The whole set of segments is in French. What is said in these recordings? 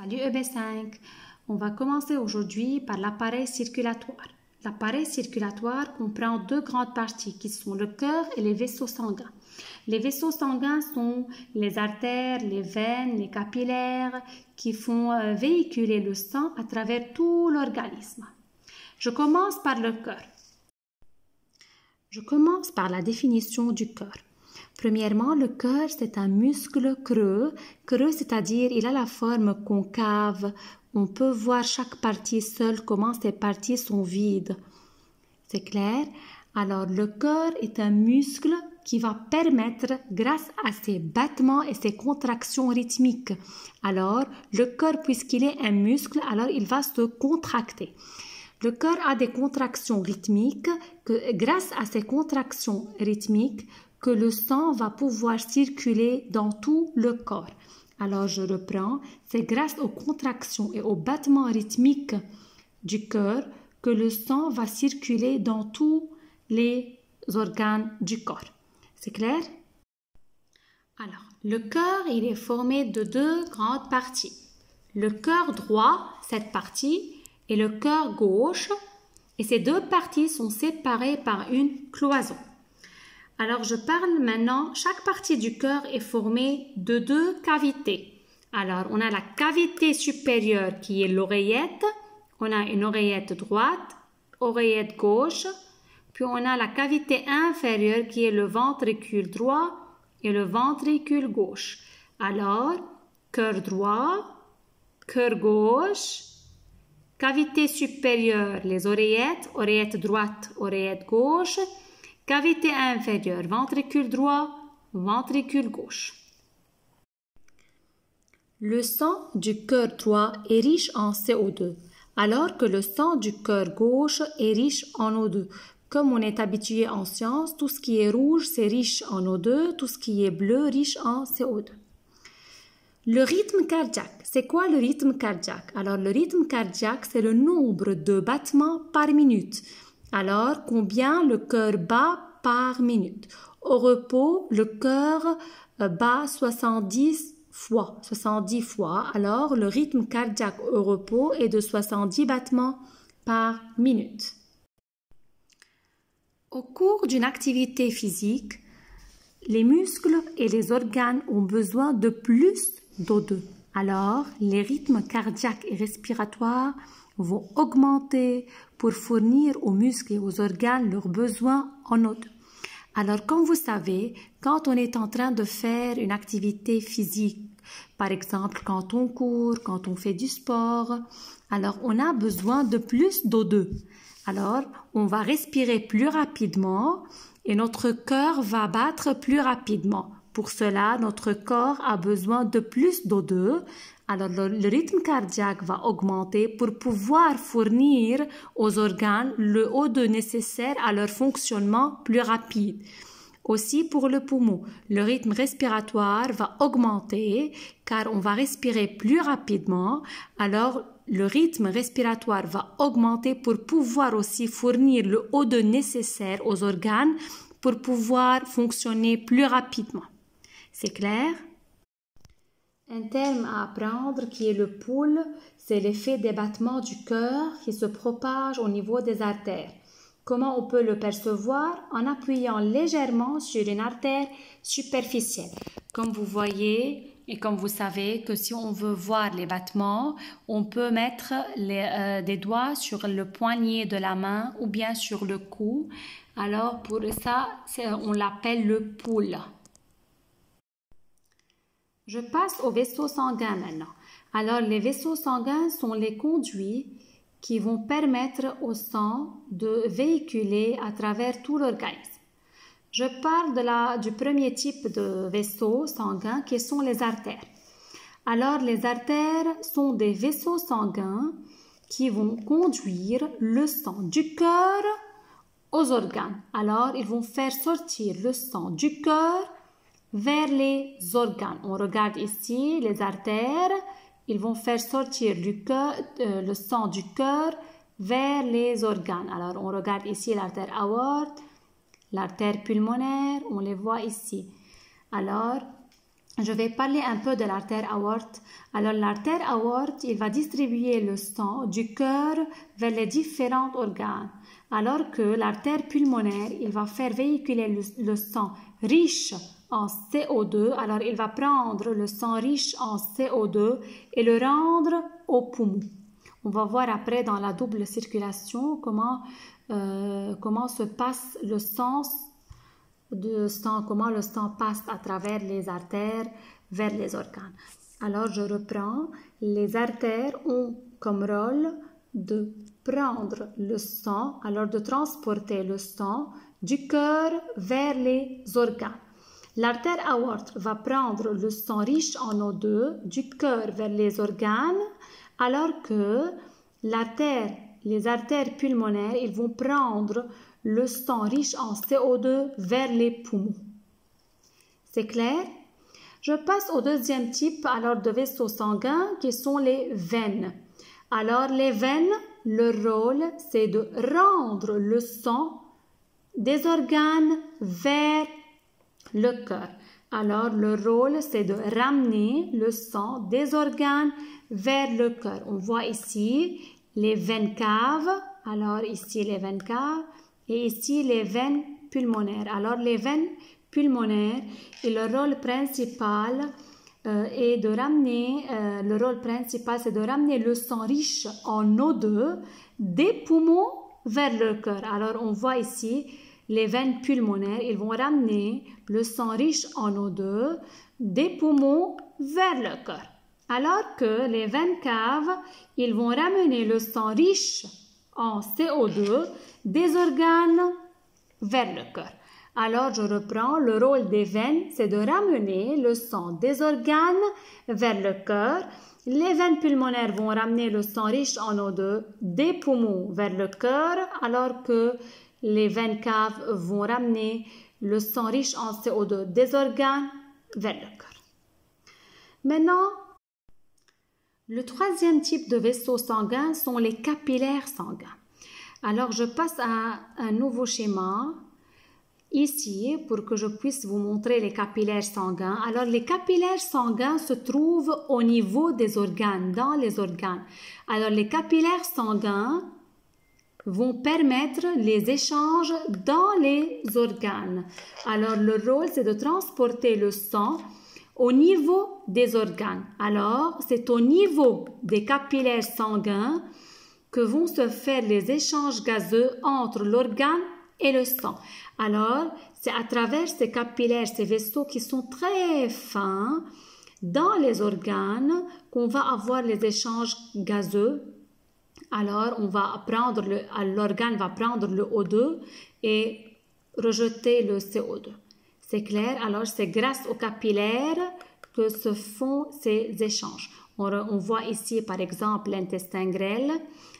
Salut EB5 On va commencer aujourd'hui par l'appareil circulatoire. L'appareil circulatoire comprend deux grandes parties qui sont le cœur et les vaisseaux sanguins. Les vaisseaux sanguins sont les artères, les veines, les capillaires qui font euh, véhiculer le sang à travers tout l'organisme. Je commence par le cœur. Je commence par la définition du cœur. Premièrement, le cœur, c'est un muscle creux. Creux, c'est-à-dire, il a la forme concave. On peut voir chaque partie seule, comment ces parties sont vides. C'est clair Alors, le cœur est un muscle qui va permettre, grâce à ses battements et ses contractions rythmiques, alors le cœur, puisqu'il est un muscle, alors il va se contracter. Le cœur a des contractions rythmiques que, grâce à ses contractions rythmiques, que le sang va pouvoir circuler dans tout le corps. Alors je reprends, c'est grâce aux contractions et aux battements rythmiques du cœur que le sang va circuler dans tous les organes du corps. C'est clair Alors, le cœur, il est formé de deux grandes parties. Le cœur droit, cette partie, et le cœur gauche, et ces deux parties sont séparées par une cloison. Alors je parle maintenant, chaque partie du cœur est formée de deux cavités. Alors on a la cavité supérieure qui est l'oreillette, on a une oreillette droite, oreillette gauche, puis on a la cavité inférieure qui est le ventricule droit et le ventricule gauche. Alors, cœur droit, cœur gauche, cavité supérieure, les oreillettes, oreillette droite, oreillette gauche, Cavité inférieure, ventricule droit, ventricule gauche. Le sang du cœur droit est riche en CO2, alors que le sang du cœur gauche est riche en O2. Comme on est habitué en science, tout ce qui est rouge, c'est riche en O2, tout ce qui est bleu, riche en CO2. Le rythme cardiaque, c'est quoi le rythme cardiaque Alors le rythme cardiaque, c'est le nombre de battements par minute. Alors, combien le cœur bat par minute Au repos, le cœur euh, bat 70 fois, 70 fois. Alors, le rythme cardiaque au repos est de 70 battements par minute. Au cours d'une activité physique, les muscles et les organes ont besoin de plus d'eau Alors, les rythmes cardiaques et respiratoires vont augmenter pour fournir aux muscles et aux organes leurs besoins en eau. Alors, comme vous savez, quand on est en train de faire une activité physique, par exemple quand on court, quand on fait du sport, alors on a besoin de plus d'O2. Alors, on va respirer plus rapidement et notre cœur va battre plus rapidement. Pour cela, notre corps a besoin de plus d'O2. Alors le, rythme cardiaque va augmenter pour pouvoir fournir aux organes le O2 nécessaire à leur fonctionnement plus rapide. Aussi pour le poumon, le rythme respiratoire va augmenter car on va respirer plus rapidement. Alors le rythme respiratoire va augmenter pour pouvoir aussi fournir le O2 nécessaire aux organes pour pouvoir fonctionner plus rapidement. C'est clair un terme à apprendre qui est le pouls, c'est l'effet des battements du cœur qui se propage au niveau des artères. Comment on peut le percevoir En appuyant légèrement sur une artère superficielle. Comme vous voyez et comme vous savez que si on veut voir les battements, on peut mettre euh, des doigts sur le poignet de la main ou bien sur le cou. Alors pour ça, on l'appelle le pouls. Je passe au vaisseaux sanguin maintenant. Alors, les vaisseaux sanguins sont les conduits qui vont permettre au sang de véhiculer à travers tout l'organisme. Je parle de la, du premier type de vaisseaux sanguins qui sont les artères. Alors, les artères sont des vaisseaux sanguins qui vont conduire le sang du cœur aux organes. Alors, ils vont faire sortir le sang du cœur vers les organes. On regarde ici les artères. Ils vont faire sortir euh, le sang du cœur vers les organes. Alors, on regarde ici l'artère aorte, l'artère pulmonaire. On les voit ici. Alors, je vais parler un peu de l'artère aorte. Alors l'artère aorte, il va distribuer le sang du cœur vers les différents organes, alors que l'artère pulmonaire, il va faire véhiculer le sang riche en CO2. Alors, il va prendre le sang riche en CO2 et le rendre au poumon. On va voir après dans la double circulation comment, euh, comment se passe le sang, de sang, comment le sang passe à travers les artères vers les organes. Alors, je reprends. Les artères ont comme rôle de prendre le sang, alors de transporter le sang du cœur vers les organes. L'artère aorte va prendre le sang riche en O2 du cœur vers les organes, alors que les artères pulmonaires, ils vont prendre le sang riche en CO2 vers les poumons. C'est clair Je passe au deuxième type alors de vaisseaux sanguins qui sont les veines. Alors les veines, leur rôle, c'est de rendre le sang des organes vers le cœur. Alors, le rôle, c'est de ramener le sang des organes vers le cœur. On voit ici les veines caves, alors ici les veines caves, et ici les veines pulmonaires. Alors, les veines pulmonaires, et le rôle principal euh, est de ramener, euh, le rôle principal, c'est de ramener le sang riche en O2 des poumons vers le cœur. Alors, on voit ici les veines pulmonaires. Ils vont ramener le sang riche en O2 des poumons vers le cœur. Alors que les veines caves, ils vont ramener le sang riche en CO2 des organes vers le cœur. Alors je reprends, le rôle des veines, c'est de ramener le sang des organes vers le cœur. Les veines pulmonaires vont ramener le sang riche en O2 des poumons vers le cœur, alors que les veines caves vont ramener le sang riche en CO2 des organes vers le corps. Maintenant, le troisième type de vaisseau sanguin sont les capillaires sanguins. Alors, je passe à un nouveau schéma ici pour que je puisse vous montrer les capillaires sanguins. Alors, les capillaires sanguins se trouvent au niveau des organes, dans les organes. Alors, les capillaires sanguins vont permettre les échanges dans les organes. Alors le rôle, c'est de transporter le sang au niveau des organes. Alors, c'est au niveau des capillaires sanguins que vont se faire les échanges gazeux entre l'organe et le sang. Alors, c'est à travers ces capillaires, ces vaisseaux qui sont très fins dans les organes qu'on va avoir les échanges gazeux alors on va prendre l'organe va prendre le O2 et rejeter le CO2. C'est clair Alors c'est grâce aux capillaires que se font ces échanges. On, on voit ici par exemple l'intestin grêle.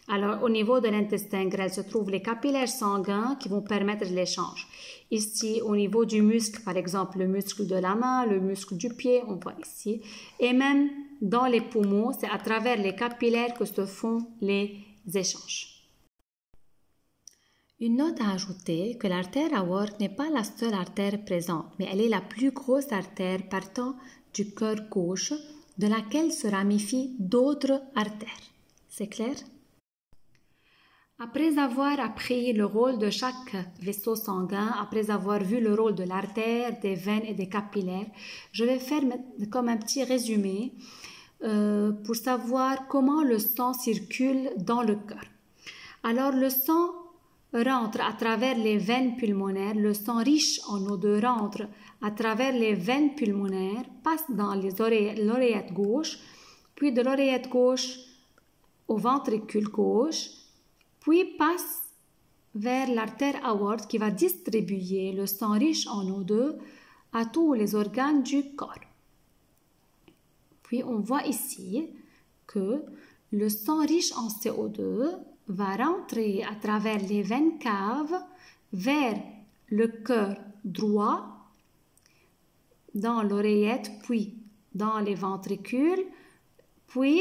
Alors au niveau de l'intestin grêle se trouvent les capillaires sanguins qui vont permettre l'échange. Ici au niveau du muscle par exemple le muscle de la main, le muscle du pied, on voit ici. Et même dans les poumons, c'est à travers les capillaires que se font les échanges. Une note à ajouter que l'artère aorte n'est pas la seule artère présente, mais elle est la plus grosse artère partant du cœur gauche de laquelle se ramifient d'autres artères. C'est clair? Après avoir appris le rôle de chaque vaisseau sanguin, après avoir vu le rôle de l'artère, des veines et des capillaires, je vais faire comme un petit résumé euh, pour savoir comment le sang circule dans le cœur. Alors le sang rentre à travers les veines pulmonaires, le sang riche en eau de rentre à travers les veines pulmonaires, passe dans l'oreillette gauche, puis de l'oreillette gauche au ventricule gauche, puis passe vers l'artère aorte qui va distribuer le sang riche en O2 à tous les organes du corps. Puis on voit ici que le sang riche en CO2 va rentrer à travers les veines caves vers le cœur droit, dans l'oreillette, puis dans les ventricules, puis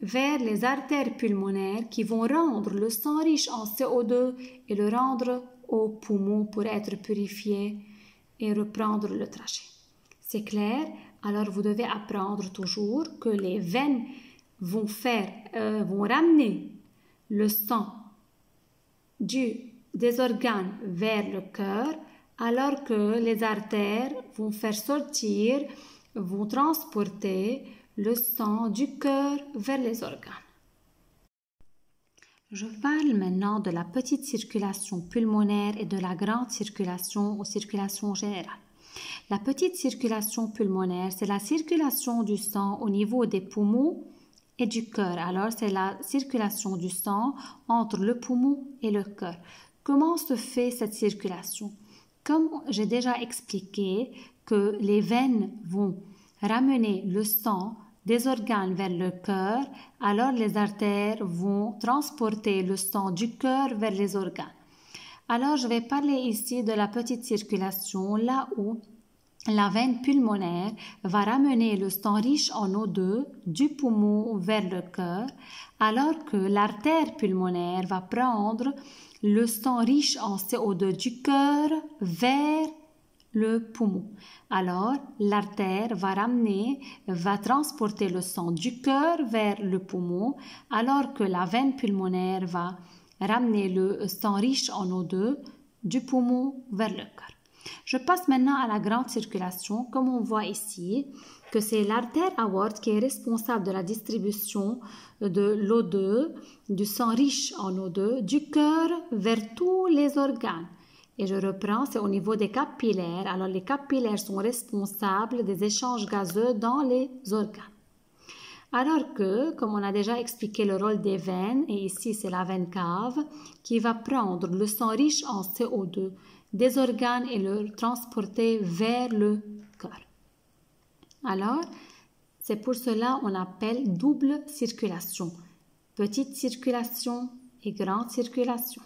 vers les artères pulmonaires qui vont rendre le sang riche en CO2 et le rendre aux poumons pour être purifié et reprendre le trajet. C'est clair alors vous devez apprendre toujours que les veines vont faire, euh, vont ramener le sang du, des organes vers le cœur, alors que les artères vont faire sortir, vont transporter le sang du cœur vers les organes. Je parle maintenant de la petite circulation pulmonaire et de la grande circulation ou circulation générale. La petite circulation pulmonaire, c'est la circulation du sang au niveau des poumons et du cœur. Alors, c'est la circulation du sang entre le poumon et le cœur. Comment se fait cette circulation Comme j'ai déjà expliqué que les veines vont ramener le sang des organes vers le cœur, alors les artères vont transporter le sang du cœur vers les organes. Alors je vais parler ici de la petite circulation, là où la veine pulmonaire va ramener le sang riche en O2 du poumon vers le cœur, alors que l'artère pulmonaire va prendre le sang riche en CO2 du cœur vers le poumon. Alors, l'artère va ramener, va transporter le sang du cœur vers le poumon, alors que la veine pulmonaire va ramener le sang riche en O2 du poumon vers le cœur. Je passe maintenant à la grande circulation, comme on voit ici, que c'est l'artère aorte qui est responsable de la distribution de l'O2, du sang riche en O2, du cœur vers tous les organes. Et je reprends, c'est au niveau des capillaires. Alors les capillaires sont responsables des échanges gazeux dans les organes. Alors que, comme on a déjà expliqué le rôle des veines, et ici c'est la veine cave, qui va prendre le sang riche en CO2 des organes et le transporter vers le corps. Alors, c'est pour cela on appelle double circulation, petite circulation et grande circulation.